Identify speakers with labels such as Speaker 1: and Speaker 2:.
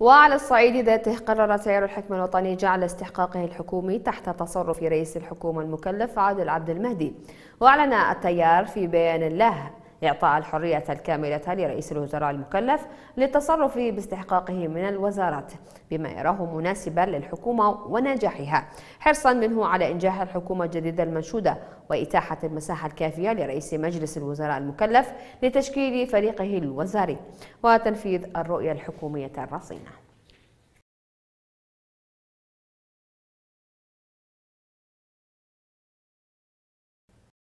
Speaker 1: وعلى الصعيد ذاته قرر سعير الحكم الوطني جعل استحقاقه الحكومي تحت تصرف رئيس الحكومة المكلف عادل عبد المهدي وأعلن التيار في بيان له إعطاء الحرية الكاملة لرئيس الوزراء المكلف للتصرف باستحقاقه من الوزارات بما يراه مناسبا للحكومة وناجحها حرصا منه على إنجاح الحكومة الجديدة المنشودة وإتاحة المساحة الكافية لرئيس مجلس الوزراء المكلف لتشكيل فريقه الوزاري وتنفيذ الرؤية الحكومية
Speaker 2: الرصينة